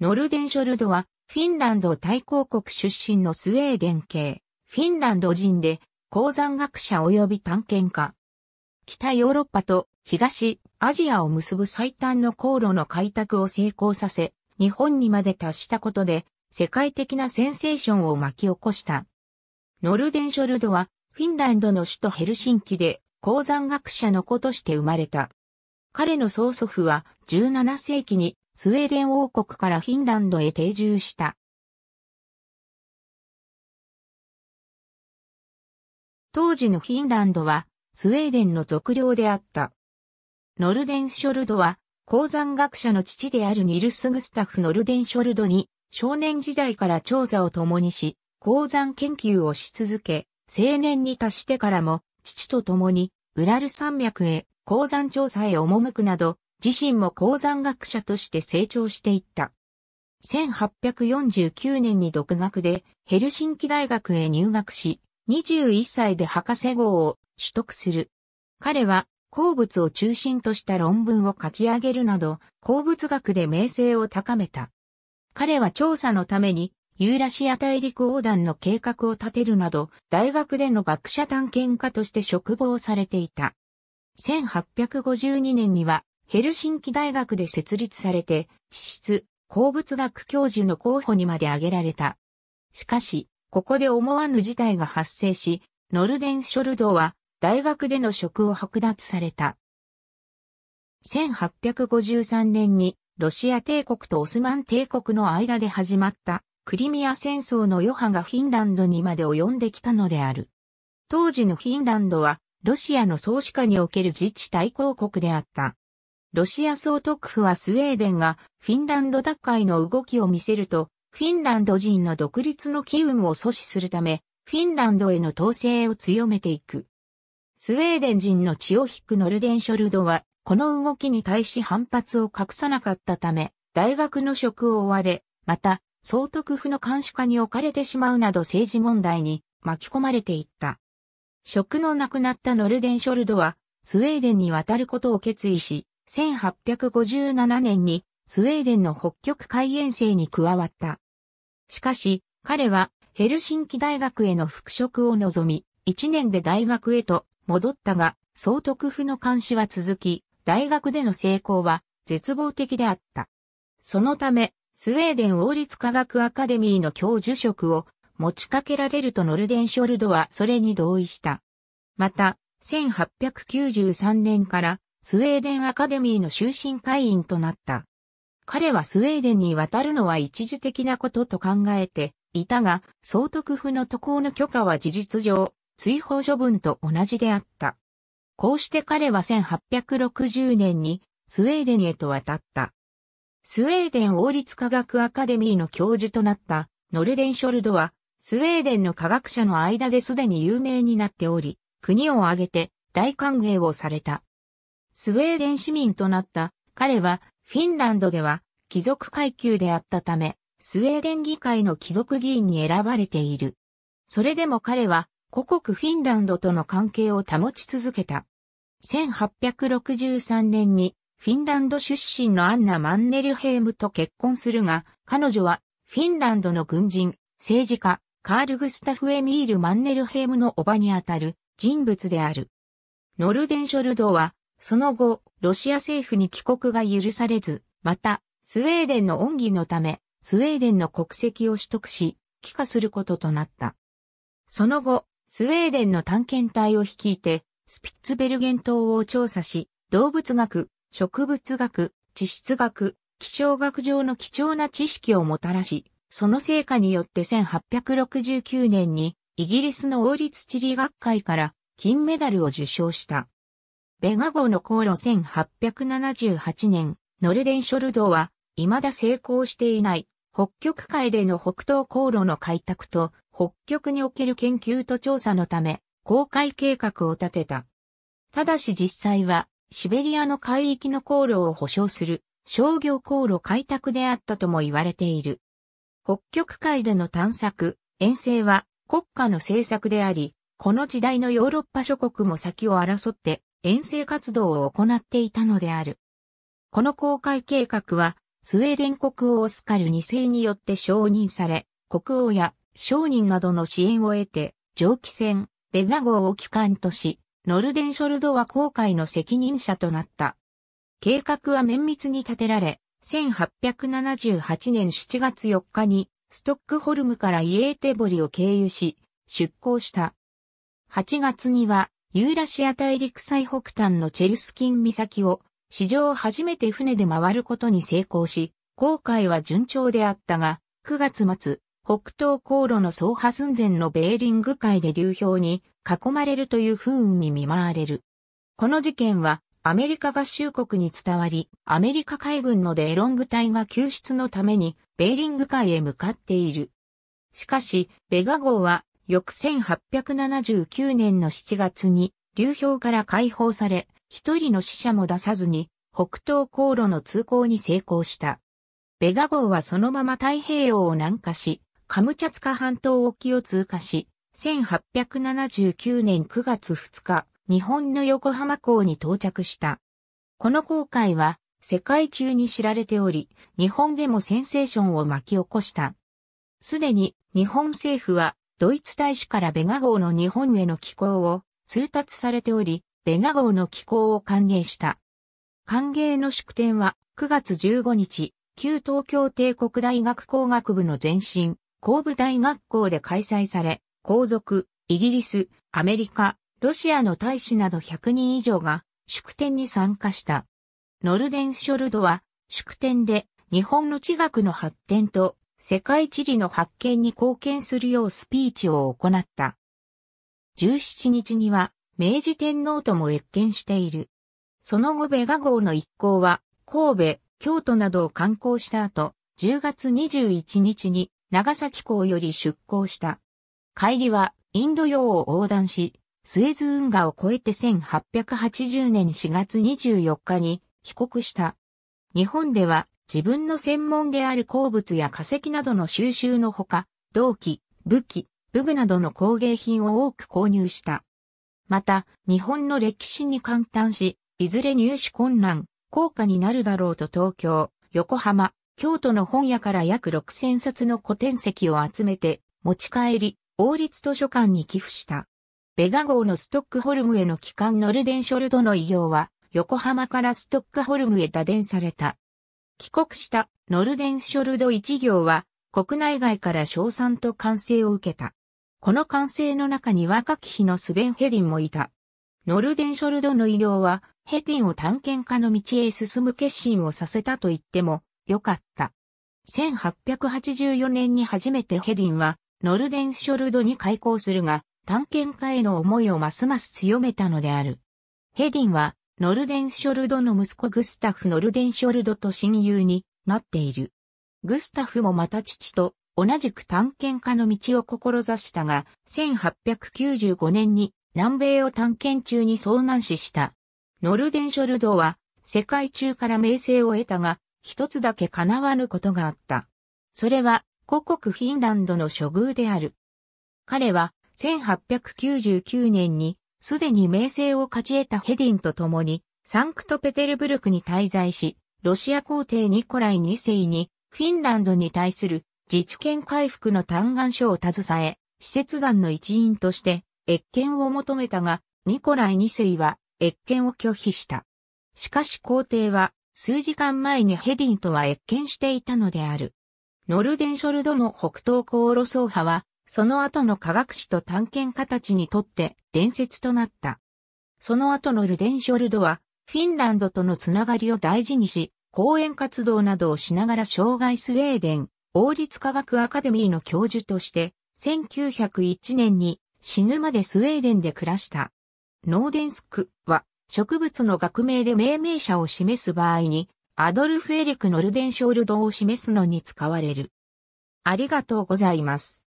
ノルデンショルドは、フィンランド大公国出身のスウェーデン系、フィンランド人で、鉱山学者及び探検家。北ヨーロッパと東アジアを結ぶ最短の航路の開拓を成功させ、日本にまで達したことで、世界的なセンセーションを巻き起こした。ノルデンショルドは、フィンランドの首都ヘルシンキで、鉱山学者の子として生まれた。彼の曽祖父は、17世紀にスウェーデン王国からフィンランドへ定住した。当時のフィンランドはスウェーデンの属領であった。ノルデンショルドは鉱山学者の父であるニルス・グスタフ・ノルデンショルドに少年時代から調査を共にし、鉱山研究をし続け、青年に達してからも父と共にウラル山脈へ鉱山調査へ赴くなど自身も鉱山学者として成長していった。1849年に独学でヘルシンキ大学へ入学し、21歳で博士号を取得する。彼は鉱物を中心とした論文を書き上げるなど、鉱物学で名声を高めた。彼は調査のためにユーラシア大陸横断の計画を立てるなど、大学での学者探検家として職望されていた。1852年にはヘルシンキ大学で設立されて、地質、鉱物学教授の候補にまで挙げられた。しかし、ここで思わぬ事態が発生し、ノルデンショルドは大学での職を剥奪された。1853年にロシア帝国とオスマン帝国の間で始まったクリミア戦争の余波がフィンランドにまで及んできたのである。当時のフィンランドはロシアの総主下における自治対抗国であった。ロシア総督府はスウェーデンがフィンランド奪回の動きを見せると、フィンランド人の独立の機運を阻止するため、フィンランドへの統制を強めていく。スウェーデン人の血を引くノルデンショルドは、この動きに対し反発を隠さなかったため、大学の職を追われ、また、総督府の監視下に置かれてしまうなど政治問題に巻き込まれていった。職の亡くなったノルデンショルドは、スウェーデンに渡ることを決意し、1857年にスウェーデンの北極海遠征に加わった。しかし、彼はヘルシンキ大学への復職を望み、1年で大学へと戻ったが、総督府の監視は続き、大学での成功は絶望的であった。そのため、スウェーデン王立科学アカデミーの教授職を持ちかけられるとノルデンショルドはそれに同意した。また、1893年からスウェーデンアカデミーの終身会員となった。彼はスウェーデンに渡るのは一時的なことと考えていたが、総督府の渡航の許可は事実上、追放処分と同じであった。こうして彼は1860年にスウェーデンへと渡った。スウェーデン王立科学アカデミーの教授となったノルデンショルドは、スウェーデンの科学者の間ですでに有名になっており、国を挙げて大歓迎をされた。スウェーデン市民となった彼はフィンランドでは貴族階級であったため、スウェーデン議会の貴族議員に選ばれている。それでも彼は故国フィンランドとの関係を保ち続けた。1863年にフィンランド出身のアンナ・マンネルヘイムと結婚するが、彼女はフィンランドの軍人、政治家、カール・グスタフ・エミール・マンネルヘイムの叔母にあたる人物である。ノルデンショルドはその後、ロシア政府に帰国が許されず、また、スウェーデンの恩義のため、スウェーデンの国籍を取得し、帰化することとなった。その後、スウェーデンの探検隊を率いて、スピッツベルゲン島を調査し、動物学、植物学、地質学、気象学上の貴重な知識をもたらし、その成果によって1869年にイギリスの王立地理学会から金メダルを受賞した。ベガ号の航路1878年、ノルデンショルドは、未だ成功していない、北極海での北東航路の開拓と、北極における研究と調査のため、公開計画を立てた。ただし実際は、シベリアの海域の航路を保障する商業航路開拓であったとも言われている。北極海での探索、遠征は国家の政策であり、この時代のヨーロッパ諸国も先を争って遠征活動を行っていたのである。この公開計画は、スウェーデン国王オスカル2世によって承認され、国王や商人などの支援を得て、蒸気船、ベガ号を機関とし、ノルデンショルドは航海の責任者となった。計画は綿密に立てられ、1878年7月4日に、ストックホルムからイエーテボリを経由し、出港した。8月には、ユーラシア大陸最北端のチェルスキン岬を史上初めて船で回ることに成功し、航海は順調であったが、9月末、北東航路の走破寸前のベーリング海で流氷に囲まれるという不運に見舞われる。この事件はアメリカ合衆国に伝わり、アメリカ海軍のデーロング隊が救出のためにベーリング海へ向かっている。しかし、ベガ号は翌1879年の7月に流氷から解放され、一人の死者も出さずに北東航路の通行に成功した。ベガ号はそのまま太平洋を南下し、カムチャツカ半島沖を通過し、1879年9月2日、日本の横浜港に到着した。この航海は世界中に知られており、日本でもセンセーションを巻き起こした。すでに日本政府はドイツ大使からベガ号の日本への寄港を通達されており、ベガ号の寄港を歓迎した。歓迎の祝典は9月15日、旧東京帝国大学工学部の前身、工部大学校で開催され、皇族、イギリス、アメリカ、ロシアの大使など100人以上が祝典に参加した。ノルデンショルドは祝典で日本の地学の発展と世界地理の発見に貢献するようスピーチを行った。17日には明治天皇とも越見している。その後ベガ号の一行は神戸、京都などを観光した後、10月21日に長崎港より出港した。帰りはインド洋を横断し、スエズ運河を越えて1880年4月24日に帰国した。日本では自分の専門である鉱物や化石などの収集のほか、銅器、武器、武具などの工芸品を多く購入した。また、日本の歴史に簡単し、いずれ入手困難、高価になるだろうと東京、横浜、京都の本屋から約6000冊の古典籍を集めて、持ち帰り、王立図書館に寄付した。ベガ号のストックホルムへの帰還ノルデンショルドの偉業は、横浜からストックホルムへ打電された。帰国したノルデンショルド一行は国内外から賞賛と歓声を受けた。この歓声の中に若き日のスベン・ヘディンもいた。ノルデンショルドの偉業はヘディンを探検家の道へ進む決心をさせたと言ってもよかった。1884年に初めてヘディンはノルデンショルドに開校するが探検家への思いをますます強めたのである。ヘディンはノルデンショルドの息子グスタフ・ノルデンショルドと親友になっている。グスタフもまた父と同じく探検家の道を志したが、1895年に南米を探検中に遭難死した。ノルデンショルドは世界中から名声を得たが、一つだけ叶わぬことがあった。それは、故国フィンランドの処遇である。彼は、1899年にすでに名声を勝ち得たヘディンと共に、サンクトペテルブルクに滞在し、ロシア皇帝ニコライ2世に、フィンランドに対する自治権回復の嘆願書を携え、使節団の一員として、越権を求めたが、ニコライ2世は、越権を拒否した。しかし皇帝は、数時間前にヘディンとは越権していたのである。ノルデンショルドの北東航路走派は、その後の科学史と探検家たちにとって伝説となった。その後のルデンショルドは、フィンランドとのつながりを大事にし、講演活動などをしながら生涯スウェーデン王立科学アカデミーの教授として、1901年に死ぬまでスウェーデンで暮らした。ノーデンスクは植物の学名で命名者を示す場合に、アドルフ・エリク・ノルデンショルドを示すのに使われる。ありがとうございます。